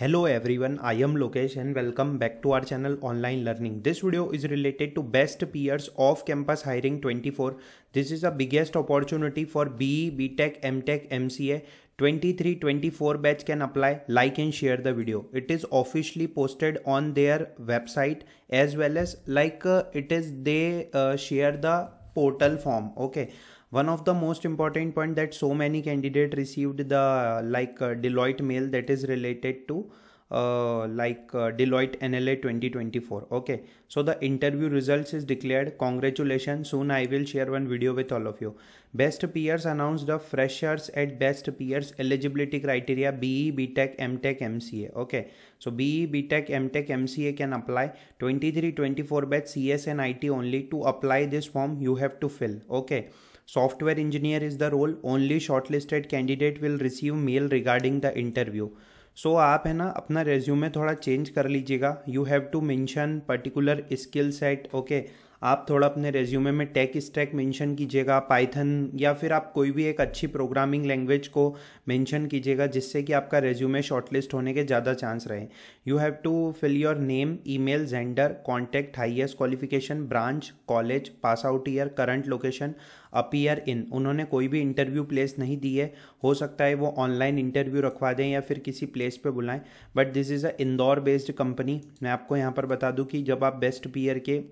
Hello everyone, I am Lokesh and welcome back to our channel Online Learning. This video is related to best peers of campus hiring 24. This is the biggest opportunity for BE, BTech, MTech, MCA. 23-24 batch can apply. Like and share the video. It is officially posted on their website as well as like uh, it is they uh, share the portal form. Okay one of the most important point that so many candidate received the like uh, deloitte mail that is related to uh, like uh, Deloitte NLA 2024. Okay, so the interview results is declared. Congratulations! Soon I will share one video with all of you. Best peers announced the freshers at best peers eligibility criteria BE, BTech, MTech, MCA. Okay, so BE, BTech, MTech, MCA can apply 23 24 batch CS and IT only. To apply this form, you have to fill. Okay. Software engineer is the role. Only shortlisted candidate will receive mail regarding the interview. So so, आप है ना अपना resume थोड़ा change कर लीजिएगा you have to mention particular skill set okay आप थोड़ा अपने रेज्यूमे में टेक स्टैक मेंशन कीजिएगा पाइथन या फिर आप कोई भी एक अच्छी प्रोग्रामिंग लैंग्वेज को मेंशन कीजिएगा जिससे कि आपका रेज्यूमे शॉर्टलिस्ट होने के ज़्यादा चांस रहे you have to fill your name email gender contact highest qualification branch college pass out year current location appear in उन्होंने कोई भी इंटरव्यू प्लेस नहीं दी है हो सकता है वो ऑनलाइन इंटरव्यू रखवा दें या फिर किसी प्लेस पे बुलाएं but this is a Indore based company मैं आपको यहाँ पर बता दूँ कि जब आप बेस्ट पीयर के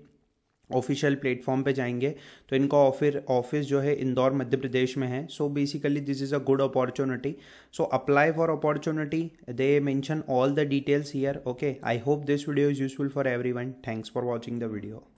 ऑफिशियल प्लेटफॉर्म पे जाएंगे तो इनका ऑफिस ऑफिस जो है इंदौर मध्य प्रदेश में है so basically this is a good opportunity so apply for opportunity they mention all the details here okay I hope this video is useful for everyone thanks for watching the video